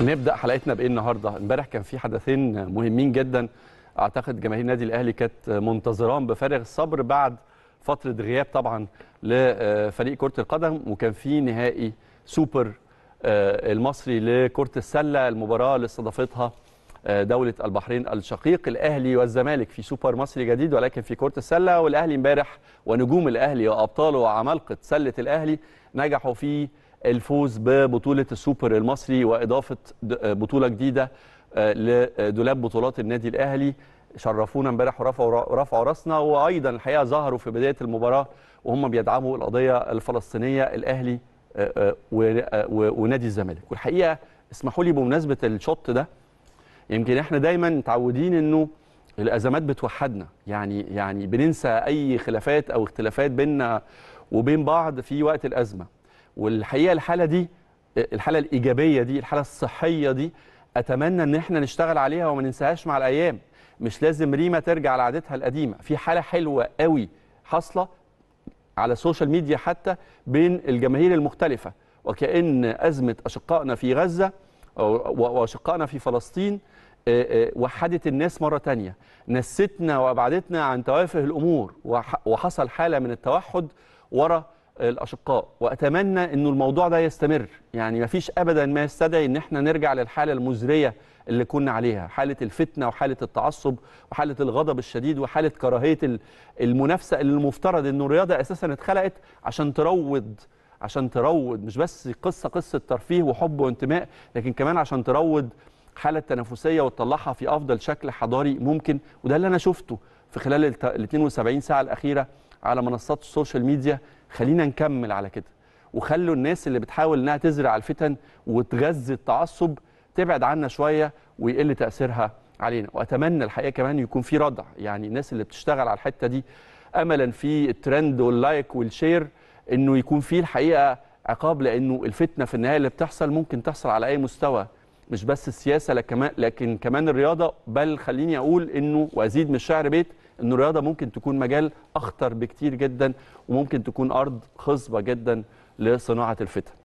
نبدا حلقتنا بايه النهارده امبارح كان في حدثين مهمين جدا اعتقد جماهير النادي الاهلي كانت منتظران بفارغ الصبر بعد فتره غياب طبعا لفريق كره القدم وكان في نهائي سوبر آه، المصري لكره السله المباراه اللي استضافتها آه، دوله البحرين الشقيق الاهلي والزمالك في سوبر مصري جديد ولكن في كره السله والاهلي امبارح ونجوم الاهلي وابطاله وعمالقه سله الاهلي نجحوا في الفوز ببطولة السوبر المصري وإضافة آه، بطولة جديدة آه، لدولاب بطولات النادي الأهلي شرفونا امبارح ورفعوا رفعوا راسنا وأيضا الحقيقة ظهروا في بداية المباراة وهم بيدعموا القضية الفلسطينية الأهلي آه، ونادي الزمالك والحقيقة اسمحوا لي بمناسبة الشوط ده يمكن احنا دايما متعودين انه الازمات بتوحدنا يعني يعني بننسى اي خلافات او اختلافات بيننا وبين بعض في وقت الازمه والحقيقه الحاله دي الحاله الايجابيه دي الحاله الصحيه دي اتمنى ان احنا نشتغل عليها وما ننساهاش مع الايام مش لازم ريما ترجع لعادتها القديمه في حاله حلوه قوي حاصله على السوشيال ميديا حتى بين الجماهير المختلفه وكأن أزمة أشقائنا في غزة وأشقائنا في فلسطين وحدت الناس مرة تانية نستنا وأبعدتنا عن توافه الأمور وحصل حالة من التوحد وراء الاشقاء واتمنى انه الموضوع ده يستمر يعني ما فيش ابدا ما يستدعي ان احنا نرجع للحاله المزريه اللي كنا عليها حاله الفتنه وحاله التعصب وحاله الغضب الشديد وحاله كراهيه المنافسه اللي المفترض انه الرياضه اساسا اتخلقت عشان تروض عشان تروض مش بس قصه قصه ترفيه وحب وانتماء لكن كمان عشان تروض حاله تنافسيه وتطلعها في افضل شكل حضاري ممكن وده اللي انا شفته في خلال ال 72 ساعه الاخيره على منصات السوشيال ميديا خلينا نكمل على كده وخلوا الناس اللي بتحاول انها تزرع الفتن وتغذي التعصب تبعد عنا شويه ويقل تاثيرها علينا واتمنى الحقيقه كمان يكون في ردع يعني الناس اللي بتشتغل على الحته دي املا في الترند واللايك والشير انه يكون في الحقيقه عقاب لانه الفتنه في النهايه اللي بتحصل ممكن تحصل على اي مستوى مش بس السياسه لكمان لكن كمان الرياضه بل خليني اقول انه وازيد من الشعر بيت ان الرياضه ممكن تكون مجال اخطر بكتير جدا وممكن تكون ارض خصبه جدا لصناعه الفتن